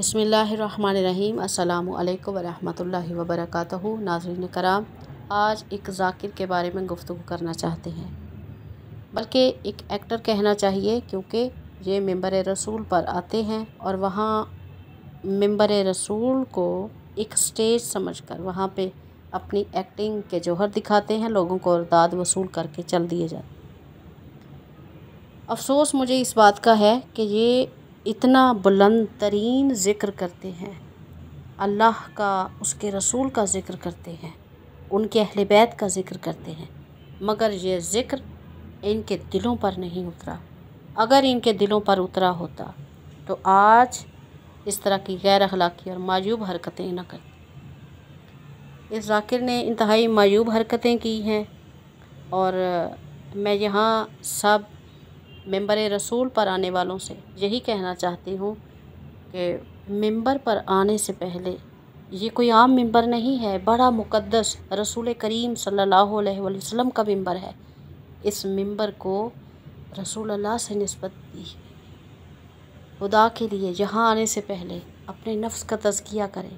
बसमीम् अल्लाम वरहमल वबरक नाजरन कराम आज एक जाकिर के बारे में गुफ्तु करना चाहते हैं बल्कि एक एक्टर कहना चाहिए क्योंकि ये मेंबर रसूल पर आते हैं और वहाँ मेंबर रसूल को एक स्टेज समझकर वहाँ पर अपनी एक्टिंग के जौहर दिखाते हैं लोगों को दाद वसूल करके चल दिए जाते अफसोस मुझे इस बात का है कि ये इतना बुलंद तरीन ज़िक्र करते हैं अल्लाह का उसके रसूल का ज़िक्र करते हैं उनके अहल बैत का ज़िक्र करते हैं मगर ये ज़िक्र इनके दिलों पर नहीं उतरा अगर इनके दिलों पर उतरा होता तो आज इस तरह की गैर अखलाक़ी और मायूब हरकतें ना करती इस जाकिर ने इंतहाई मायूब हरकतें की हैं और मैं यहाँ सब मेंबर रसूल पर आने वालों से यही कहना चाहती हूँ कि मेंबर पर आने से पहले ये कोई आम मेंबर नहीं है बड़ा मुकद्दस रसूल करीम सल्लल्लाहु अलैहि वसल्लम का मेंबर है इस मेंबर को रसूल अल्लाह से नस्बत दी खुदा के लिए यहाँ आने से पहले अपने नफ्स का तजकिया करें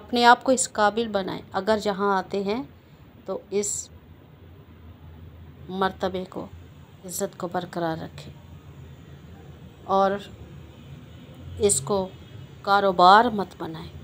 अपने आप को इस काबिल बनाएं अगर जहाँ आते हैं तो इस मरतबे को इज़्ज़त को बरकरार रखें और इसको कारोबार मत बनाएं